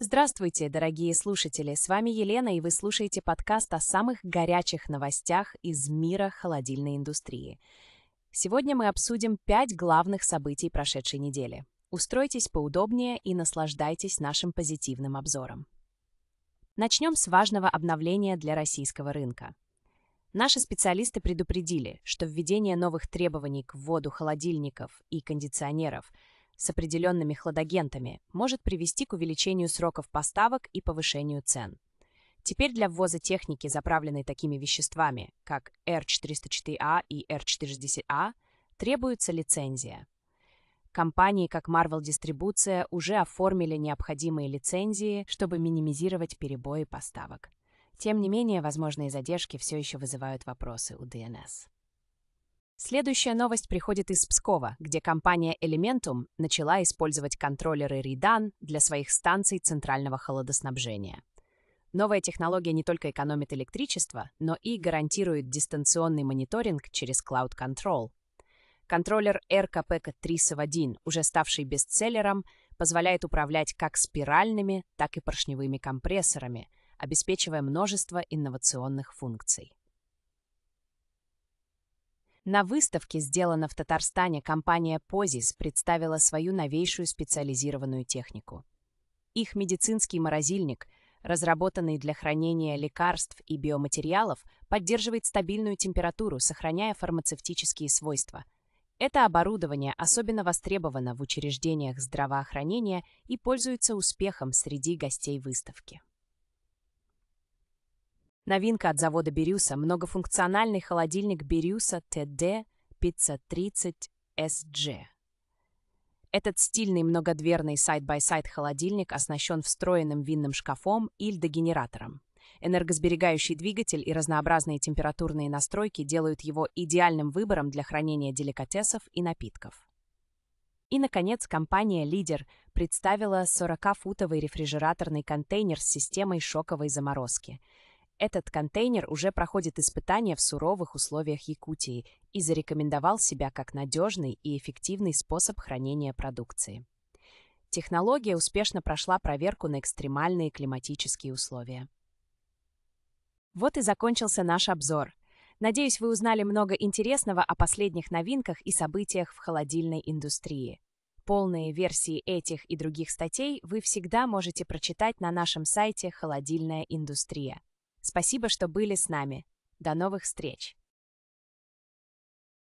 Здравствуйте, дорогие слушатели! С вами Елена, и вы слушаете подкаст о самых горячих новостях из мира холодильной индустрии. Сегодня мы обсудим пять главных событий прошедшей недели. Устройтесь поудобнее и наслаждайтесь нашим позитивным обзором. Начнем с важного обновления для российского рынка. Наши специалисты предупредили, что введение новых требований к вводу холодильников и кондиционеров – с определенными хладагентами может привести к увеличению сроков поставок и повышению цен. Теперь для ввоза техники, заправленной такими веществами, как r 304 a а и r 460 a а, требуется лицензия. Компании, как Marvel Distribution, уже оформили необходимые лицензии, чтобы минимизировать перебои поставок. Тем не менее, возможные задержки все еще вызывают вопросы у DNS. Следующая новость приходит из Пскова, где компания Elementum начала использовать контроллеры Redan для своих станций центрального холодоснабжения. Новая технология не только экономит электричество, но и гарантирует дистанционный мониторинг через Cloud Control. Контроллер rkpk 3 1 уже ставший бестселлером, позволяет управлять как спиральными, так и поршневыми компрессорами, обеспечивая множество инновационных функций. На выставке, сделанной в Татарстане, компания Позис представила свою новейшую специализированную технику. Их медицинский морозильник, разработанный для хранения лекарств и биоматериалов, поддерживает стабильную температуру, сохраняя фармацевтические свойства. Это оборудование особенно востребовано в учреждениях здравоохранения и пользуется успехом среди гостей выставки. Новинка от завода Бирюса – многофункциональный холодильник Бирюса TD530SG. Этот стильный многодверный сайт-бай-сайт холодильник оснащен встроенным винным шкафом и льдогенератором. Энергосберегающий двигатель и разнообразные температурные настройки делают его идеальным выбором для хранения деликатесов и напитков. И, наконец, компания «Лидер» представила 40-футовый рефрижераторный контейнер с системой шоковой заморозки – этот контейнер уже проходит испытания в суровых условиях Якутии и зарекомендовал себя как надежный и эффективный способ хранения продукции. Технология успешно прошла проверку на экстремальные климатические условия. Вот и закончился наш обзор. Надеюсь, вы узнали много интересного о последних новинках и событиях в холодильной индустрии. Полные версии этих и других статей вы всегда можете прочитать на нашем сайте «Холодильная индустрия». Спасибо, что были с нами. До новых встреч!